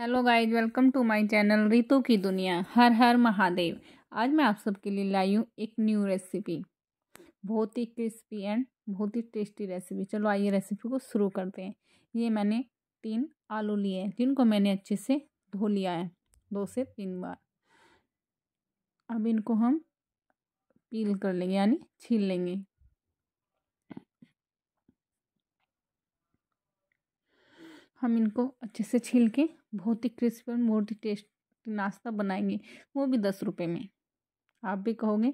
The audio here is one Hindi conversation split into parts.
hello guys welcome to my channel Ritu की दुनिया हर हर महादेव आज मैं आप सबके लिए लाई हूँ एक न्यू रेसिपी बहुत ही क्रिस्पी एंड बहुत ही टेस्टी रेसिपी चलो आइए रेसिपी को शुरू करते हैं ये मैंने तीन आलू लिए हैं जिनको मैंने अच्छे से धो लिया है दो से तीन बार अब इनको हम पील कर लेंगे यानी छील लेंगे हम इनको अच्छे से छील के बहुत ही क्रिस्पी और बहुत ही टेस्ट नाश्ता बनाएंगे वो भी दस रुपये में आप भी कहोगे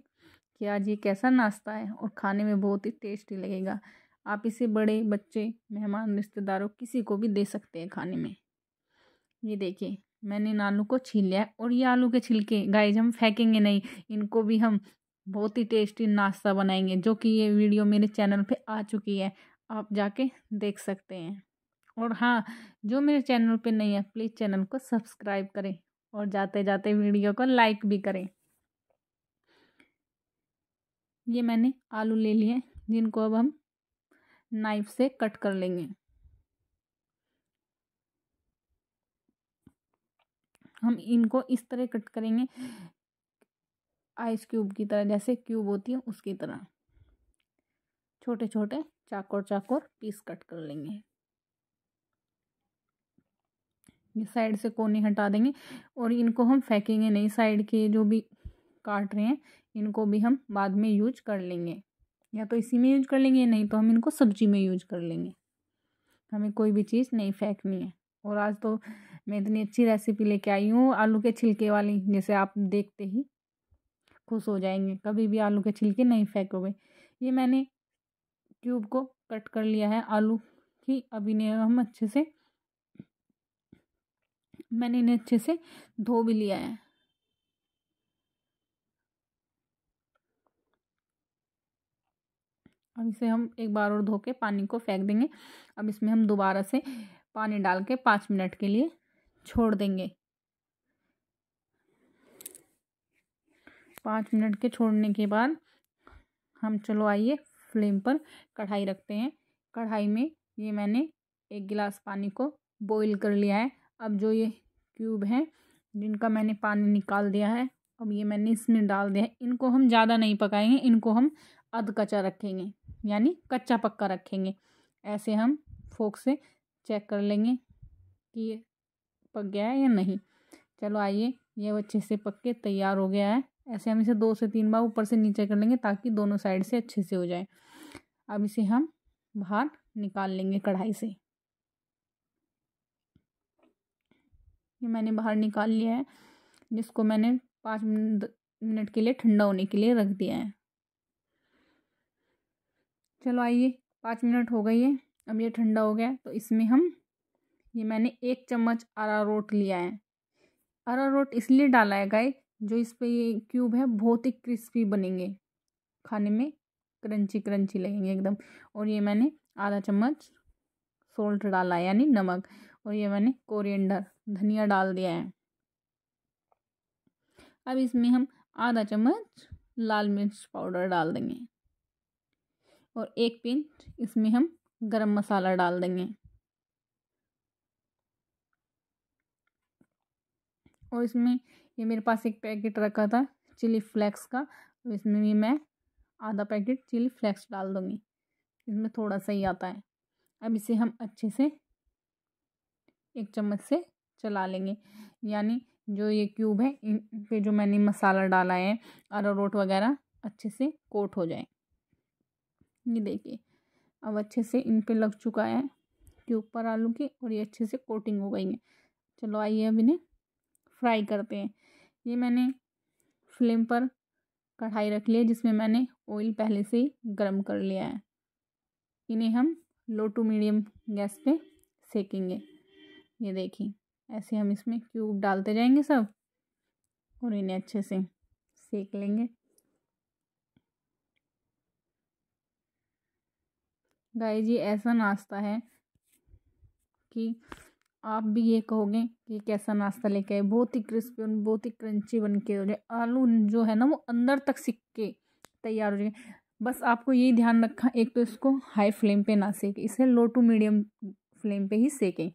कि आज ये कैसा नाश्ता है और खाने में बहुत ही टेस्टी लगेगा आप इसे बड़े बच्चे मेहमान रिश्तेदारों किसी को भी दे सकते हैं खाने में ये देखिए मैंने इन आलू को छील लिया और ये आलू के छिलके गाइज हम फेंकेंगे नहीं इनको भी हम बहुत ही टेस्टी नाश्ता बनाएंगे जो कि ये वीडियो मेरे चैनल पे आ चुकी है आप जाके देख सकते हैं और हाँ जो मेरे चैनल पे नहीं है प्लीज़ चैनल को सब्सक्राइब करें और जाते जाते वीडियो को लाइक भी करें ये मैंने आलू ले लिए जिनको अब हम नाइफ से कट कर लेंगे हम इनको इस तरह कट करेंगे आइस क्यूब की तरह जैसे क्यूब होती है उसकी तरह छोटे छोटे चाकोर चाकोर पीस कट कर लेंगे ये साइड से कोने हटा देंगे और इनको हम फेंकेंगे नहीं साइड के जो भी काट रहे हैं इनको भी हम बाद में यूज कर लेंगे या तो इसी में यूज कर लेंगे नहीं तो हम इनको सब्जी में यूज कर लेंगे हमें कोई भी चीज़ नहीं फेंकनी है और आज तो मैं इतनी अच्छी रेसिपी लेके आई हूँ आलू के छिलके वाली जैसे आप देखते ही खुश हो जाएंगे कभी भी आलू के छिलके नहीं फेंकोगे ये मैंने ट्यूब को कट कर लिया है आलू की अभी ने हम अच्छे से मैंने इन्हें अच्छे से धो भी लिया है अब इसे हम एक बार और धो के पानी को फेंक देंगे अब इसमें हम दोबारा से पानी डाल के पाँच मिनट के लिए छोड़ देंगे पाँच मिनट के छोड़ने के बाद हम चलो आइए फ्लेम पर कढ़ाई रखते हैं कढ़ाई में ये मैंने एक गिलास पानी को बॉईल कर लिया है अब जो ये क्यूब हैं जिनका मैंने पानी निकाल दिया है अब ये मैंने इसमें डाल दिया है इनको हम ज़्यादा नहीं पकाएंगे इनको हम अध कच्चा रखेंगे यानी कच्चा पक्का रखेंगे ऐसे हम फोक से चेक कर लेंगे कि ये पक गया है या नहीं चलो आइए ये अच्छे से पक के तैयार हो गया है ऐसे हम इसे दो से तीन बार ऊपर से नीचे कर लेंगे ताकि दोनों साइड से अच्छे से हो जाए अब इसे हम बाहर निकाल लेंगे कढ़ाई से ये मैंने बाहर निकाल लिया है जिसको मैंने पाँच मिनट के लिए ठंडा होने के लिए रख दिया है चलो आइए पाँच मिनट हो गई है अब ये ठंडा हो गया तो इसमें हम ये मैंने एक चम्मच अरारोट लिया है अरारोट इसलिए डाला है गाय जो इस पर ये क्यूब है बहुत ही क्रिस्पी बनेंगे खाने में क्रंची क्रंची लगेंगे एकदम और ये मैंने आधा चम्मच सोल्ट डाला यानी नमक और ये मैंने कोरिएंडर धनिया डाल दिया है अब इसमें हम आधा चम्मच लाल मिर्च पाउडर डाल देंगे और एक पिंच इसमें हम गरम मसाला डाल देंगे और इसमें ये मेरे पास एक पैकेट रखा था चिली फ्लेक्स का तो इसमें भी मैं आधा पैकेट चिली फ्लेक्स डाल दूँगी इसमें थोड़ा सा ही आता है अब इसे हम अच्छे से एक चम्मच से चला लेंगे यानी जो ये क्यूब है इन पे जो मैंने मसाला डाला है अरारोट वगैरह अच्छे से कोट हो जाए ये देखिए अब अच्छे से इन पे लग चुका है क्यूब पर आलू की और ये अच्छे से कोटिंग हो गई है चलो आइए अब इन्हें फ्राई करते हैं ये मैंने फ्लेम पर कढ़ाई रख ली है जिसमें मैंने ऑयल पहले से ही गर्म कर लिया है इन्हें हम लो टू मीडियम गैस पे सेकेंगे ये देखिए ऐसे हम इसमें क्यूब डालते जाएंगे सब और इन्हें अच्छे से सेक लेंगे गाय जी ऐसा नाश्ता है कि आप भी ये कहोगे कि कैसा नाश्ता लेके आए बहुत ही क्रिस्पी और बहुत ही क्रंची बन के हो जाए आलू जो है ना वो अंदर तक सिक के तैयार हो जाए बस आपको यही ध्यान रखा एक तो इसको हाई फ्लेम पे ना सेकें इसे लो टू मीडियम फ्लेम पे ही सेकें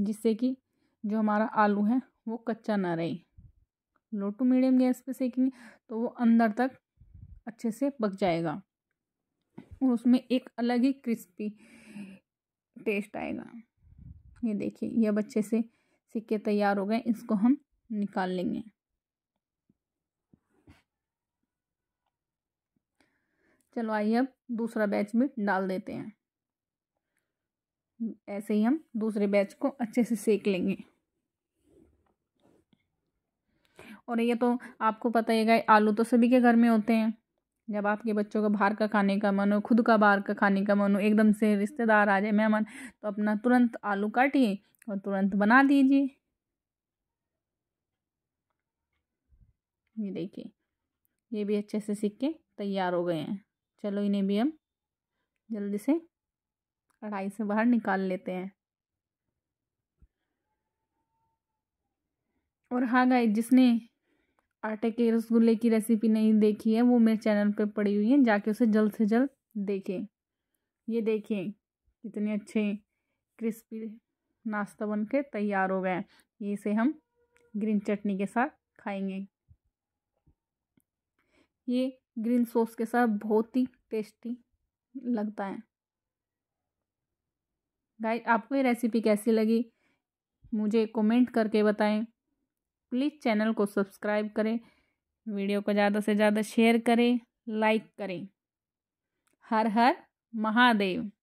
जिससे कि जो हमारा आलू है वो कच्चा ना रहे लो टू मीडियम गैस पे सेकेंगे तो वो अंदर तक अच्छे से पक जाएगा और उसमें एक अलग ही क्रिस्पी टेस्ट आएगा ये देखिए ये अब अच्छे से सिक्के तैयार हो गए इसको हम निकाल लेंगे चलो आइए अब दूसरा बैच में डाल देते हैं ऐसे ही हम दूसरे बैच को अच्छे से सेक लेंगे और ये तो आपको पता ही है आलू तो सभी के घर में होते हैं जब आपके बच्चों का बाहर का खाने का मन हो खुद का बाहर का खाने का मन हो एकदम से रिश्तेदार आ जाए मेहमान तो अपना तुरंत आलू काटिए और तुरंत बना दीजिए ये देखिए ये भी अच्छे से सीख के तैयार हो गए हैं चलो इन्हें भी हम जल्दी से कढ़ाई से बाहर निकाल लेते हैं और हाँ गाइस जिसने आटे के रसगुल्ले की रेसिपी नहीं देखी है वो मेरे चैनल पे पड़ी हुई है जाके उसे जल्द से जल्द देखें ये देखें कितने अच्छे क्रिस्पी नाश्ता बन के तैयार हो गए ये इसे हम ग्रीन चटनी के साथ खाएंगे ये ग्रीन सॉस के साथ बहुत ही टेस्टी लगता है गाइस आपको ये रेसिपी कैसी लगी मुझे कमेंट करके बताएं प्लीज़ चैनल को सब्सक्राइब करें वीडियो को ज़्यादा से ज़्यादा शेयर करें लाइक करें हर हर महादेव